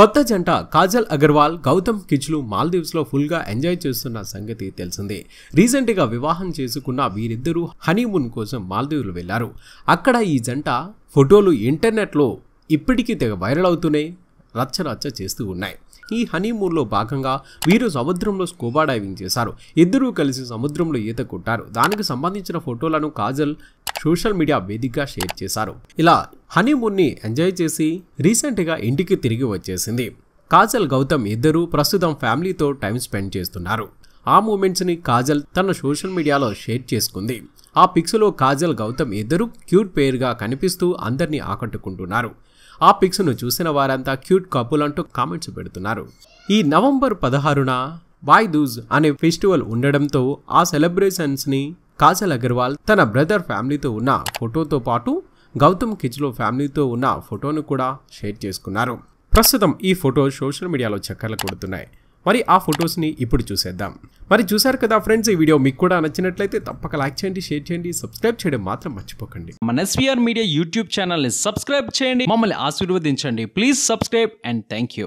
కొత్త జంట కాజల్ అగర్వాల్ గౌతమ్ కిచ్లు మాల్దీవ్స్లో ఫుల్గా ఎంజాయ్ చేస్తున్న సంగతి తెలిసిందే రీసెంట్గా వివాహం చేసుకున్న వీరిద్దరూ హనీమూన్ కోసం మాల్దీవులు వెళ్లారు అక్కడ ఈ జంట ఫోటోలు ఇంటర్నెట్లో ఇప్పటికీ తెగ వైరల్ అవుతూనే రచ్చరచ్చ చేస్తూ ఉన్నాయి ఈ హనీమూన్లో భాగంగా వీరు సముద్రంలో స్కూబా డైవింగ్ చేశారు ఇద్దరూ కలిసి సముద్రంలో ఈత కొట్టారు దానికి సంబంధించిన ఫోటోలను కాజల్ సోషల్ మీడియా వేదికగా షేర్ చేశారు ఇలా ని ఎంజాయ్ చేసి రీసెంట్గా ఇంటికి తిరిగి వచ్చేసింది కాజల్ గౌతమ్ ఇద్దరూ ప్రస్తుతం ఫ్యామిలీతో టైం స్పెండ్ చేస్తున్నారు ఆ మూమెంట్స్ని కాజల్ తన సోషల్ మీడియాలో షేర్ చేసుకుంది ఆ పిక్స్లో కాజల్ గౌతమ్ ఇద్దరు క్యూట్ పేరుగా కనిపిస్తూ అందరినీ ఆకట్టుకుంటున్నారు ఆ పిక్స్ను చూసిన వారంతా క్యూట్ కపుల్ అంటూ కామెంట్స్ పెడుతున్నారు ఈ నవంబర్ పదహారున వాయ్దూజ్ అనే ఫెస్టివల్ ఉండడంతో ఆ సెలబ్రేషన్స్ని కాజల్ అగర్వాల్ తన బ్రదర్ ఫ్యామిలీతో ఉన్న ఫోటోతో పాటు గౌతమ్ కిచ్లో ఫ్యామిలీతో ఉన్న ఫోటోను కూడా షేర్ చేసుకున్నారు ప్రస్తుతం ఈ ఫోటో సోషల్ మీడియాలో చక్కర్లు కొడుతున్నాయి మరి ఆ ఫొటోస్ని ఇప్పుడు చూసేద్దాం మరి చూసారు కదా ఫ్రెండ్స్ ఈ వీడియో మీకు కూడా నచ్చినట్లయితే తప్పక లైక్ చేయండి షేర్ చేయండి సబ్స్క్రైబ్ చేయడం మాత్రం మర్చిపోకండి మన ఎస్వీఆర్ మీడియా యూట్యూబ్ ఛానల్ని సబ్స్క్రైబ్ చేయండి మమ్మల్ని ఆశీర్వదించండి please subscribe and thank you